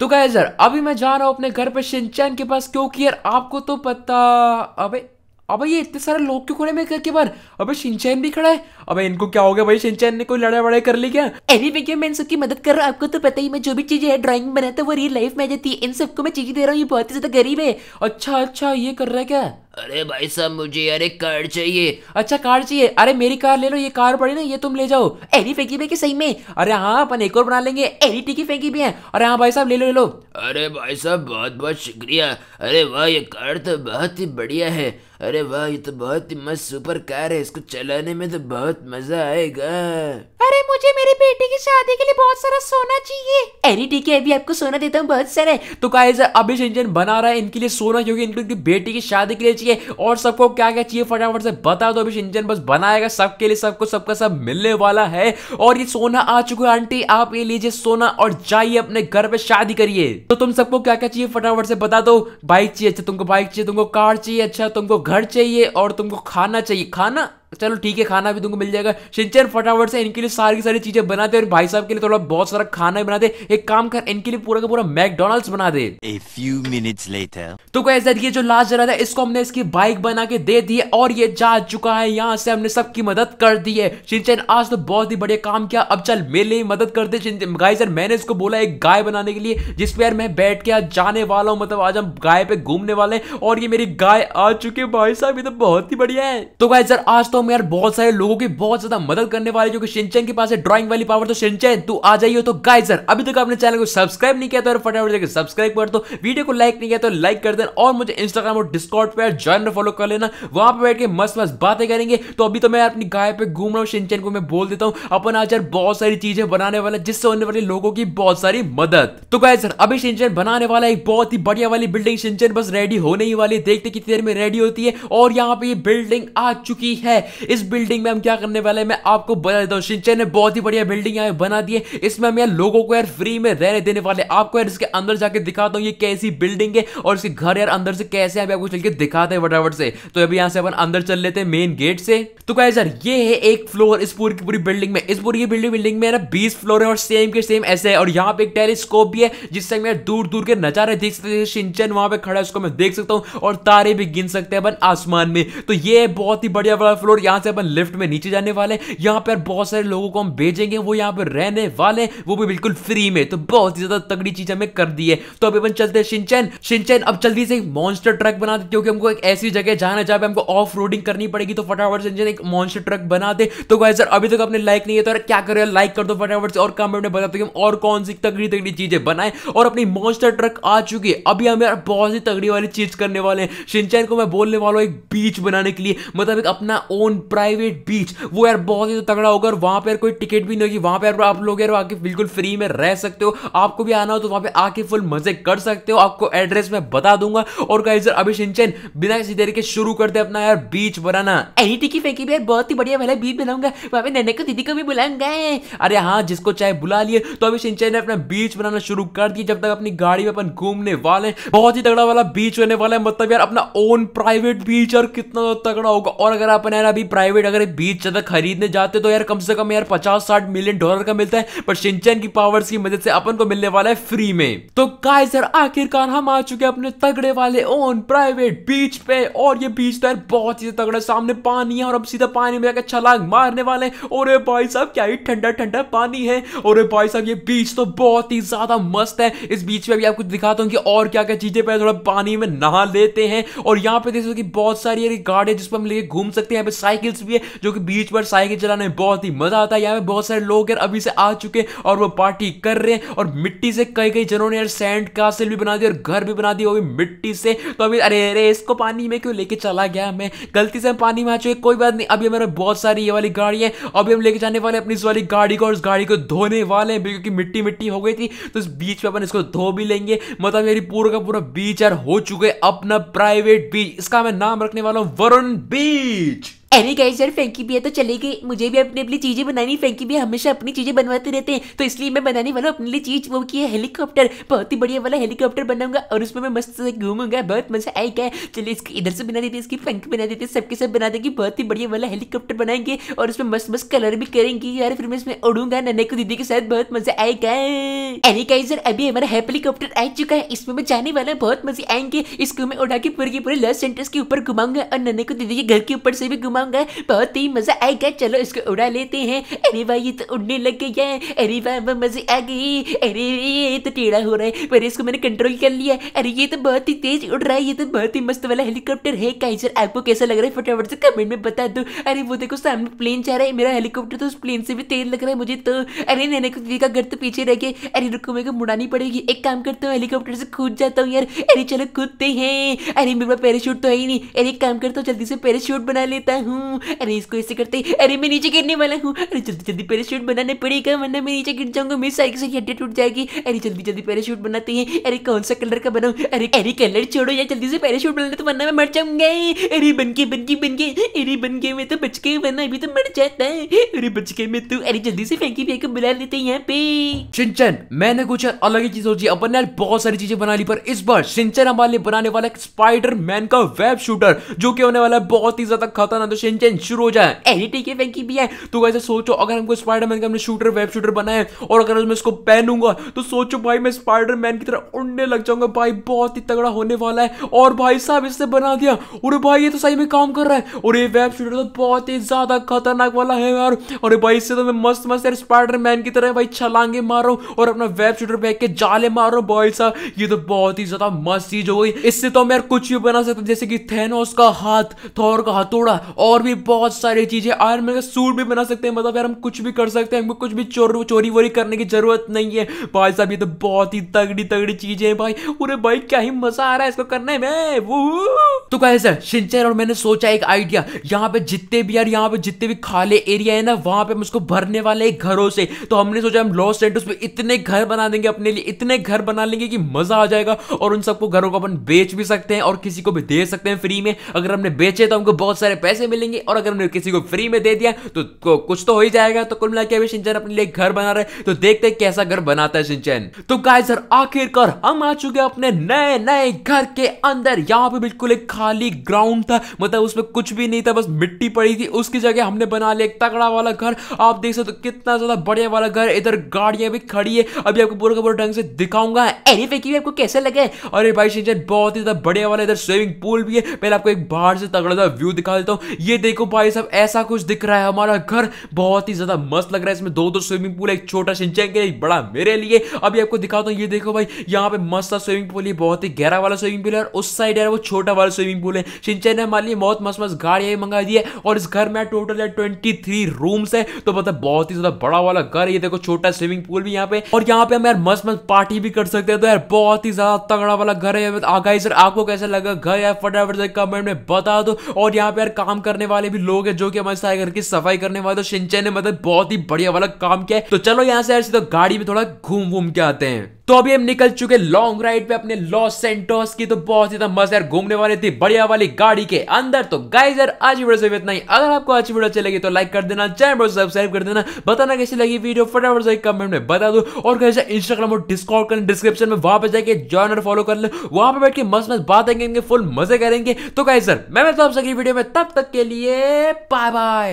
तो क्या यार अभी मैं जा रहा हूँ अपने घर पर शिनचैन के पास क्योंकि यार आपको तो पता अबे अबे ये इतने सारे लोग क्यों खड़े मेरे घर के बाहर अबे शिनचैन भी खड़ा है अबे इनको क्या हो गया भाई शिनचैन ने कोई लड़ाई वड़ाई कर ली क्या अरे क्या मैं इन सबकी मदद कर रहा हूँ आपको तो पता ही मैं जो भी चीजें है ड्राइंग बनाता हूँ वो रियल लाइफ में आ जाती है इन सबको मैं चीजें दे रहा हूँ ये बहुत ही ज्यादा गरीब है अच्छा अच्छा ये कर रहा है क्या अरे भाई साहब मुझे अरे कार चाहिए अच्छा कार चाहिए अरे मेरी कार ले लो ये कार पड़ी ना ये तुम ले जाओ एरी फेंकी भी सही में अरे हाँ अपन एक और बना लेंगे एरी टिकी फेंकी भी है अरे हाँ भाई साहब ले लो ले लो अरे भाई साहब बहुत बहुत शुक्रिया अरे वाह ये कार तो बहुत ही बढ़िया है अरे वाह ये तो बहुत ही मस्त सुपर कार है इसको चलाने में तो बहुत मजा आएगा अरे मुझे मेरी बेटी की शादी के लिए बहुत सारा सोना चाहिए एरी टिकी अभी आपको सोना देता हूँ बहुत सारे तो कहा अभिष इंजन बना रहा है इनके लिए सोना क्योंकि इनको इनकी बेटी की शादी के लिए चाहिए चाहिए और सबको क्या क्या चाहिए फटाफट से बता दो अभी इंजन बस बनाएगा सबके लिए सबको सबका सब मिलने वाला है और ये सोना आ चुका है आंटी आप ये लीजिए सोना और जाइए अपने घर पे शादी करिए तो तुम सबको क्या क्या चाहिए फटाफट से बता दो बाइक चाहिए अच्छा तुमको बाइक चाहिए तुमको कार चाहिए अच्छा तुमको घर चाहिए और तुमको खाना चाहिए खाना चलो ठीक है खाना भी तुमको मिल जाएगा सिंचन फटाफट से इनके लिए सारी सारी चीजें बनाते और भाई साहब के लिए थोड़ा बहुत सारा खाना भी बनाते एक काम कर इनके लिए पूरा का पूरा मैकडोनल्ड्स बना दे A few minutes later. तो कैसे ये जो लास्ट जरा था इसको हमने इसकी बाइक बना के दे दी और ये जा चुका है यहाँ से हमने सबकी मदद कर दी है सिंचन आज तो बहुत ही बढ़िया काम किया अब चल मेरे लिए मदद कर दे सर मैंने इसको बोला एक गाय बनाने के लिए जिसपे यार मैं बैठ के आज जाने वाला हूँ मतलब आज हम गाय पे घूमने वाले हैं और ये मेरी गाय आ चुकी है भाई साहब ये तो बहुत ही बढ़िया है तो गाय सर आज तो सकता हूँ यार बहुत सारे लोगों की बहुत ज्यादा मदद करने वाले जो कि सिंचन के पास है ड्राइंग वाली पावर तो सिंचन तू आ जाइए तो गाय सर अभी तक आपने चैनल को सब्सक्राइब नहीं किया तो फटाफट जाकर सब्सक्राइब कर दो वीडियो को लाइक नहीं किया तो लाइक कर देना और मुझे इंस्टाग्राम और डिस्कॉट पर ज्वाइन और फॉलो कर लेना वहां पर बैठ के मस्त मस्त बातें करेंगे तो अभी तो मैं अपनी गाय पर घूम रहा हूँ सिंचन को मैं बोल देता हूँ अपन आज यार बहुत सारी चीजें बनाने वाला जिससे होने वाले लोगों की बहुत सारी मदद तो गाय सर अभी सिंचन बनाने वाला एक बहुत ही बढ़िया वाली बिल्डिंग सिंचन बस रेडी होने ही वाली देखते कितनी देर में रेडी होती है और यहाँ पे ये बिल्डिंग आ चुकी है इस बिल्डिंग में हम क्या करने वाले हैं मैं आपको बता देता हूँ सिंचे ने बहुत ही बढ़िया बिल्डिंग यहाँ बना दी है इसमें हम यार लोगों को यार फ्री में रहने देने वाले आपको यार इसके अंदर जाके दिखाता हूँ ये कैसी बिल्डिंग है और इसके घर यार अंदर से कैसे अभी आपको चल के दिखाते हैं फटाफट से तो अभी यहाँ से अपन अंदर चल लेते हैं मेन गेट से तो क्या यार ये है एक फ्लोर इस पूरी की पूरी बिल्डिंग में इस पूरी बिल्डिंग बिल्डिंग में बीस फ्लोर है और सेम के सेम ऐसे है और यहाँ पे एक टेलीस्कोप भी है जिससे मैं दूर दूर के नजारे देख सकते हैं सिंचन वहां पे खड़ा है उसको मैं देख सकता हूँ और तारे भी गिन सकते हैं अपन आसमान में तो ये बहुत ही बढ़िया बड़ा फ्लोर और यहां से अपन लिफ्ट में नीचे जाने वाले यहां पर बहुत सारे लोगों को हम भेजेंगे वो यहां पर रहने वाले वो भी बिल्कुल फ्री में तो बहुत ही ज्यादा तगड़ी चीज हमें कर दी है तो अभी अपन चलते हैं शिनचैन शिनचैन अब जल्दी से मॉन्स्टर ट्रक बना दे क्योंकि हमको एक ऐसी जगह जाना जहां पर हमको ऑफ रोडिंग करनी पड़ेगी तो फटाफट से एक मॉन्स्टर ट्रक बना दे तो गाइस सर अभी तक आपने लाइक नहीं है तो अरे क्या करो लाइक कर दो फटाफट से और कमेंट में बताते हम और कौन सी तगड़ी तगड़ी चीजें बनाए और अपनी मॉन्स्टर ट्रक आ चुकी है अभी हम यार बहुत ही तगड़ी वाली चीज करने वाले हैं शिनचैन को मैं बोलने वाला हूँ एक बीच बनाने के लिए मतलब एक अपना ओन ओन प्राइवेट बीच वो यार बहुत ही तगड़ा होगा और वहां पर कोई टिकट भी नहीं होगी वहां पर आप लोग यार आके बिल्कुल फ्री में रह सकते हो आपको भी आना हो तो वहां पर आके फुल मजे कर सकते हो आपको एड्रेस मैं बता दूंगा और गाइस यार अभी सिंचन बिना किसी देर के शुरू कर दे अपना यार बीच बनाना एनी टिकी फेंकी भी यार बहुत ही बढ़िया मैं बीच बनाऊंगा वहां पर नैने को दीदी को भी बुलाऊंगा अरे हाँ जिसको चाहे बुला लिए तो अभी सिंचन ने अपना बीच बनाना शुरू कर दिया जब तक अपनी गाड़ी में अपन घूमने वाले बहुत ही तगड़ा वाला बीच होने वाला है मतलब यार अपना ओन प्राइवेट बीच और कितना तगड़ा होगा और अगर अपन यार भी प्राइवेट अगर बीच ज्यादा खरीदने जाते तो यार कम से कम यार पचास साठ मिलियन डॉलर का मिलता है पर सिंचन की पावर्स की मदद से अपन को मिलने वाला है फ्री में तो काय सर आखिरकार हम आ चुके अपने तगड़े वाले ओन प्राइवेट बीच पे और ये बीच तो यार बहुत ही तगड़ा सामने पानी है और हम सीधा पानी में जाकर छलांग अच्छा मारने वाले और भाई साहब क्या ही ठंडा ठंडा पानी है और भाई साहब ये बीच तो बहुत ही ज्यादा मस्त है इस बीच में भी आपको दिखाता हूँ कि और क्या क्या चीजें पहले थोड़ा पानी में नहा लेते हैं और यहाँ पे देख सकते बहुत सारी गाड़ी जिस पर हम लेके घूम सकते हैं साइकिल्स भी है जो कि बीच पर साइकिल चलाने में बहुत ही मजा आता है यहाँ पे बहुत सारे लोग यार अभी से आ चुके हैं और वो पार्टी कर रहे हैं और मिट्टी से कई कई जनों ने यार सैंड कासिल भी बना दिया और घर भी बना दिया वो भी मिट्टी से तो अभी अरे अरे इसको पानी में क्यों लेके चला गया मैं गलती से हम पानी में आ चुके कोई बात नहीं अभी हमारे बहुत सारी ये वाली गाड़ी है अभी हम लेके जाने वाले अपनी इस वाली गाड़ी को और उस गाड़ी को धोने वाले हैं क्योंकि मिट्टी मिट्टी हो गई थी तो इस बीच पर अपन इसको धो भी लेंगे मतलब मेरी पूरा का पूरा बीच यार हो चुके अपना प्राइवेट बीच इसका मैं नाम रखने वाला हूं वरुण बीच अरे गए यार फैंकी भी है तो चले गई मुझे भी अपनी अपनी चीजें बनानी फैंकी भी हमेशा अपनी चीजें बनवाते रहते हैं तो इसलिए मैं बनाने वाला अपने लिए चीज वो की है हेलीकॉप्टर बहुत ही बढ़िया वाला हेलीकॉप्टर बनाऊंगा और उसमें मैं मस्त से घूमूंगा बहुत मजा आएगा चलिए इसके इधर से बना देते हैं इसकी फैंकी बना देते हैं सबके सब बना देंगे बहुत ही बढ़िया वाला हेलीकॉप्टर बनाएंगे और उसमें मस्त मस्त कलर भी करेंगे यार फिर मैं इसमें उड़ूंगा नन्हे को दीदी के साथ बहुत मजा आएगा अरे सर अभी हमारा हेलीकॉप्टर आ चुका है इसमें मैं जाने वाला बहुत मजे आएंगे इसको मैं उड़ा के पूरे के पूरे लॉस सेंटर्स के ऊपर घुमाऊंगा और नन्हे को दीदी के घर के ऊपर से भी घुमा घुमाऊंगा बहुत ही मजा आएगा चलो इसको उड़ा लेते हैं अरे भाई ये तो उड़ने लग गया अरे भाई वाह मजे आ गई अरे ये तो टेढ़ा हो रहा है पर इसको मैंने कंट्रोल कर लिया अरे ये तो बहुत ही तेज उड़ रहा है ये तो बहुत ही मस्त वाला हेलीकॉप्टर है काइजर आपको कैसा लग रहा है फटाफट से कमेंट में बता दो अरे वो देखो सामने प्लेन जा रहा है मेरा हेलीकॉप्टर तो उस प्लेन से भी तेज लग रहा है मुझे तो अरे नैने को दीदी का घर तो पीछे रह गए अरे रुको मेरे को मुड़ानी पड़ेगी एक काम करता हूँ हेलीकॉप्टर से कूद जाता हूँ यार अरे चलो कूदते हैं अरे मेरे पास पैराशूट तो है ही नहीं अरे एक काम करता हूँ जल्दी से पैराशूट बना लेता हूँ हूँ अरे इसको ऐसे करते अरे मैं नीचे गिरने वाला हूँ अरे जल्दी जल्दी पैराशूट बनाने पड़ेगा वरना मैं नीचे गिर जाऊंगा मेरी साइकिल से हड्डी टूट जाएगी अरे जल्दी जल्दी पैराशूट बनाते हैं अरे कौन सा कलर का बनाऊ अरे अरे कलर छोड़ो यार जल्दी से पैराशूट बना तो वरना मैं मर जाऊंगा अरे बन के बन के बन के अरे बन गए मैं तो बच गए वरना अभी तो मर जाता है अरे बच गए मैं तो अरे जल्दी से फेंकी फैंकी बुला लेते हैं यहाँ पे सिंचन मैंने कुछ अलग ही चीज सोची अपन ने बहुत सारी चीजें बना ली पर इस बार सिंचन हमारे बनाने वाला स्पाइडर मैन का वेब शूटर जो कि होने वाला है बहुत ही ज्यादा खतरनाक शेनचैन शुरू हो जाए एनिटी के फैंकी भी है तो कैसे सोचो अगर हमको स्पाइडरमैन का हमने शूटर वेब शूटर बनाया और अगर मैं इसको पहनूंगा तो सोचो भाई मैं स्पाइडरमैन की तरह उड़ने लग जाऊंगा भाई बहुत ही तगड़ा होने वाला है और भाई साहब इससे बना दिया और भाई ये तो सही में काम कर रहा है और ये वेब शूटर तो बहुत ही ज्यादा खतरनाक वाला है यार और भाई इससे तो मैं मस्त मस्त यार स्पाइडरमैन की तरह भाई छलांगे मारो और अपना वेब शूटर फेंक के जाले मारो भाई साहब ये तो बहुत ही ज्यादा मस्त चीज हो गई इससे तो मैं यार कुछ भी बना सकता जैसे कि थेनोस का हाथ थोर का हथौड़ा और भी बहुत सारी चीजें आयरन मैन का सूट भी बना सकते हैं मतलब यार हम कुछ भी कर सकते हैं हमको कुछ भी चोर चोरी वोरी करने की जरूरत नहीं है भाई साहब ये तो बहुत ही तगड़ी तगड़ी चीजें हैं भाई पूरे भाई क्या ही मजा आ रहा है इसको करने में वो तो कहे सर सिंचन और मैंने सोचा एक आइडिया यहाँ पे जितने भी यार यहाँ पे जितने भी खाले एरिया है ना वहां पे हम उसको भरने वाले घरों से तो हमने सोचा हम लॉस सेंटर्स में इतने घर बना देंगे अपने लिए इतने घर बना लेंगे कि मजा आ जाएगा और उन सबको घरों को अपन बेच भी सकते हैं और किसी को भी दे सकते हैं फ्री में अगर हमने बेचे तो हमको बहुत सारे पैसे मिले मिलेंगे और अगर हमने किसी को फ्री में दे दिया तो कुछ तो हो ही जाएगा तो कुल मिला के अभी सिंचन अपने लिए घर बना रहे तो देखते कैसा घर बनाता है सिंचन तो गाय सर आखिरकार हम आ चुके अपने नए नए घर के अंदर यहाँ पे बिल्कुल एक खाली ग्राउंड था मतलब उसमें कुछ भी नहीं था बस मिट्टी पड़ी थी उसकी जगह हमने बना लिया एक तगड़ा वाला घर आप देख सकते हो कितना ज्यादा बढ़िया वाला घर इधर गाड़ियां भी खड़ी है अभी आपको पूरा का पूरा ढंग से दिखाऊंगा एनी फेकी आपको कैसे लगे अरे भाई सिंचन बहुत ही ज्यादा बढ़िया वाला इधर स्विमिंग पूल भी है पहले आपको एक बाहर से तगड़ा सा व्यू दिखा देता हूँ ये देखो भाई साहब ऐसा कुछ दिख रहा है हमारा घर बहुत ही ज्यादा मस्त लग रहा है इसमें दो दो स्विमिंग पूल एक छोटा सिंचाई के एक बड़ा मेरे लिए अभी आपको दिखाता हूँ ये देखो भाई यहाँ पे मस्त स्विमिंग पूल है बहुत ही गहरा वाला स्विमिंग पूल है और उस साइड है वो छोटा वाला स्विमिंग पूल है सिंचाई ने हमारे लिए बहुत मस्त मस्त गाड़िया मंगा दी है और इस घर में टोटल है ट्वेंटी थ्री रूम्स है तो मतलब बहुत ही ज्यादा बड़ा वाला घर ये देखो छोटा स्विमिंग पूल भी यहाँ पे और यहाँ पे हम यार मस्त मस्त पार्टी भी कर सकते हैं तो यार बहुत ही ज्यादा तगड़ा वाला घर है आपको कैसा लगा घर यार फटाफट से कमेंट में बता दो और यहाँ पे यार काम कर करने वाले भी लोग हैं जो कि हमारे घर की सफाई करने वाले तो ने मतलब बहुत ही बढ़िया वाला काम किया है तो चलो यहाँ से तो गाड़ी में थोड़ा घूम घूम के आते हैं तो अभी हम निकल चुके लॉन्ग राइड पे अपने लॉस सेंटोस की तो बहुत ज्यादा यार घूमने वाले थी बढ़िया वाली गाड़ी के अंदर तो गाइस यार आज वीडियो से इतना ही अगर आपको अच्छी वीडियो अच्छी लगी तो लाइक कर देना चैनल को सब्सक्राइब कर देना बताना कैसी लगी वीडियो फटाफट से कमेंट में बता दो और कैसे इंस्टाग्राम और डिस्कॉर्ड कर डिस्क्रिप्शन में वहां पर जाकर ज्वाइन और फॉलो कर ले वहां पर बैठ के मस्त मस्त बात आएंगे फुल मजे करेंगे तो गाइस मैं मैं मिलता हूं वीडियो में तब तक के लिए बाय बाय